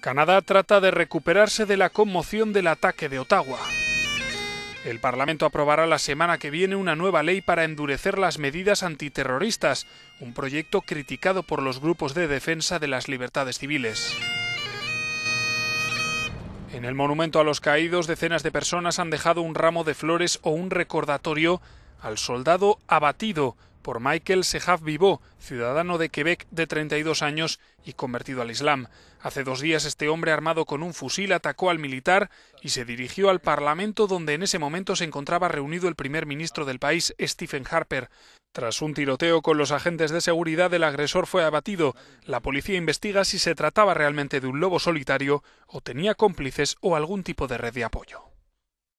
Canadá trata de recuperarse de la conmoción del ataque de Ottawa. El Parlamento aprobará la semana que viene una nueva ley para endurecer las medidas antiterroristas, un proyecto criticado por los grupos de defensa de las libertades civiles. En el monumento a los caídos, decenas de personas han dejado un ramo de flores o un recordatorio al soldado abatido por Michael Sehaf Vivó, ciudadano de Quebec de 32 años y convertido al Islam. Hace dos días este hombre armado con un fusil atacó al militar y se dirigió al Parlamento donde en ese momento se encontraba reunido el primer ministro del país, Stephen Harper. Tras un tiroteo con los agentes de seguridad, el agresor fue abatido. La policía investiga si se trataba realmente de un lobo solitario o tenía cómplices o algún tipo de red de apoyo.